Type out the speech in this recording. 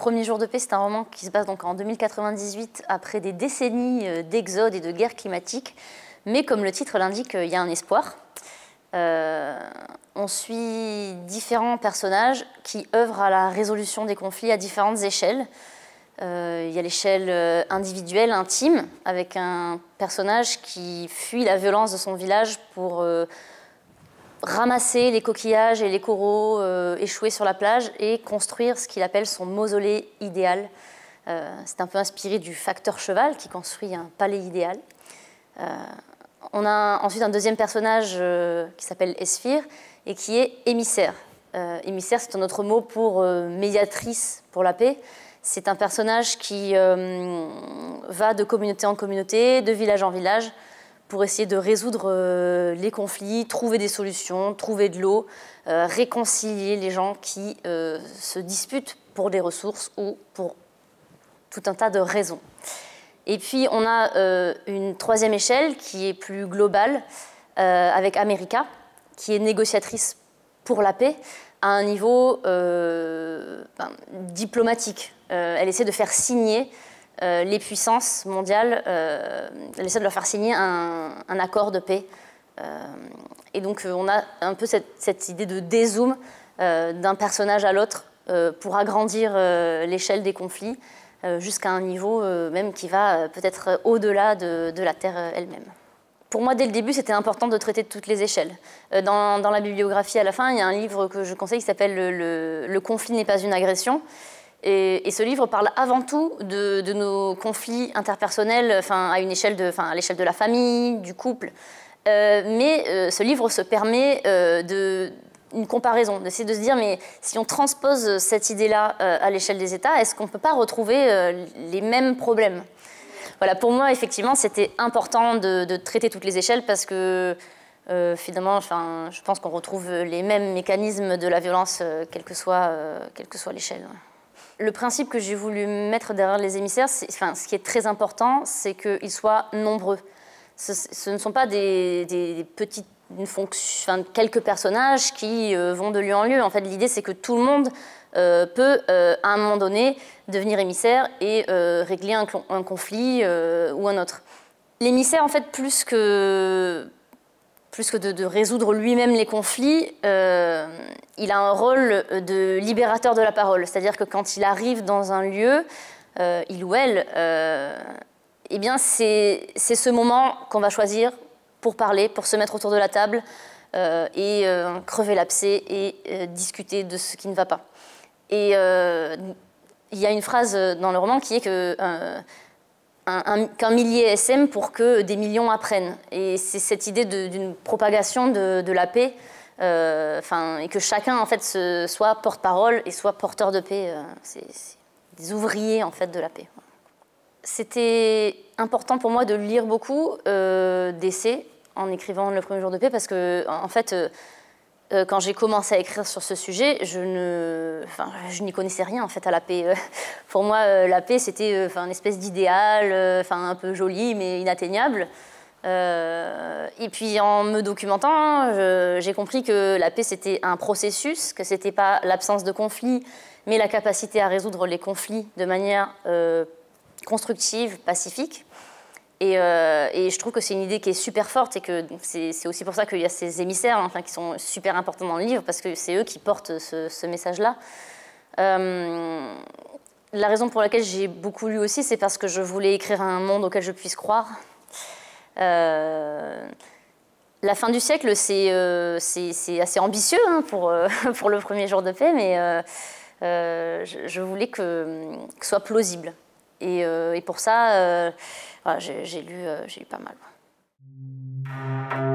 Premier jour de paix, c'est un roman qui se passe donc en 2098, après des décennies euh, d'exode et de guerre climatique. Mais comme le titre l'indique, euh, il y a un espoir. Euh, on suit différents personnages qui œuvrent à la résolution des conflits à différentes échelles. il y a l'échelle individuelle, intime, avec un personnage qui fuit la violence de son village pour ramasser les coquillages et les coraux euh, échoués sur la plage et construire ce qu'il appelle son mausolée idéal. Euh, c'est un peu inspiré du facteur cheval qui construit un palais idéal. Euh, on a ensuite un deuxième personnage qui s'appelle Esphir et qui est émissaire. émissaire, c'est un autre mot pour médiatrice pour la paix. C'est un personnage qui va de communauté en communauté, de village en village, pour essayer de résoudre euh, les conflits, trouver des solutions, trouver de l'eau, euh, réconcilier les gens qui euh, se disputent pour des ressources ou pour tout un tas de raisons. Et puis on a une troisième échelle qui est plus globale avec América, qui est négociatrice pour la paix à un niveau ben, diplomatique. elle essaie de faire signer euh, les puissances mondiales euh, essaient de leur faire signer un, accord de paix. Euh, et donc euh, on a un peu cette, idée de dézoom d'un personnage à l'autre pour agrandir l'échelle des conflits jusqu'à un niveau même qui va peut-être au-delà de, la Terre elle-même pour moi, dès le début, c'était important de traiter toutes les échelles. Dans, la bibliographie, à la fin, il y a un livre que je conseille qui s'appelle le, conflit n'est pas une agression et, ce livre parle avant tout de, nos conflits interpersonnels, enfin à une échelle à l'échelle de la famille, du couple. Euh, mais euh, ce livre se permet euh, de une comparaison, d'essayer de se dire, mais si on transpose cette idée-là à l'échelle des États, est-ce qu'on ne peut pas retrouver les mêmes problèmes Voilà, pour moi, effectivement, c'était important de, traiter toutes les échelles parce que finalement, je pense qu'on retrouve les mêmes mécanismes de la violence, quelle que soit, l'échelle le principe que j'ai voulu mettre derrière les émissaires, enfin, ce qui est très important, c'est qu'ils soient nombreux. Ce, ne sont pas des, petites quelques personnages qui euh, vont de lieu en lieu. En fait, l'idée, c'est que tout le monde euh, peut, euh, à un moment donné, devenir émissaire et régler un, un conflit ou un autre. L'émissaire, en fait, plus que plus que de, résoudre lui-même les conflits, euh, il a un rôle de libérateur de la parole. C'est-à-dire que quand il arrive dans un lieu, euh, il ou elle, euh, eh bien c'est ce moment qu'on va choisir pour parler, pour se mettre autour de la table et crever l'abcès et discuter de ce qui ne va pas. Et il y a une phrase dans le roman qui est que qu'un millier SM pour que des millions apprennent. Et c'est cette idée d'une propagation de, la paix, euh, et que chacun en fait se, soit porte-parole et soit porteur de paix. Euh, c'est des ouvriers en fait de la paix. C'était important pour moi de lire beaucoup euh, d'essais en écrivant le premier jour de paix parce que en fait euh, euh, quand j'ai commencé à écrire sur ce sujet, je ne, enfin, je n'y connaissais rien en fait à la paix. Euh, pour moi, euh, la paix, c'était enfin une espèce d'idéal, enfin un peu joli mais inatteignable. et puis en me documentant, j'ai compris que la paix c'était un processus, que c'était pas l'absence de conflits, mais la capacité à résoudre les conflits de manière constructive, pacifique. Euh, et, je trouve que c'est une idée qui est super forte et que c'est aussi pour ça qu'il y a ces émissaires qui sont super importants dans le livre parce que c'est eux qui portent ce, message-là. Euh, la raison pour laquelle j'ai beaucoup lu aussi, c'est parce que je voulais écrire un monde auquel je puisse croire. Euh, la fin du siècle, c'est assez ambitieux hein, pour, le premier jour de paix, mais je, voulais que ce soit plausible. Euh, et, pour ça, euh, j'ai lu, euh, lu, pas mal.